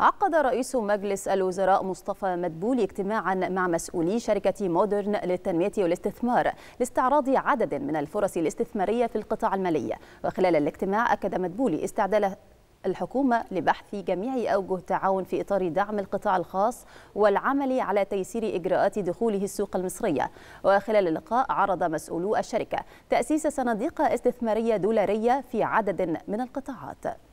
عقد رئيس مجلس الوزراء مصطفى مدبولي اجتماعا مع مسؤولي شركة مودرن للتنمية والاستثمار لاستعراض عدد من الفرص الاستثمارية في القطاع المالي وخلال الاجتماع أكد مدبولي استعداد الحكومة لبحث جميع أوجه التعاون في إطار دعم القطاع الخاص والعمل على تيسير إجراءات دخوله السوق المصرية وخلال اللقاء عرض مسؤولو الشركة تأسيس صناديق استثمارية دولارية في عدد من القطاعات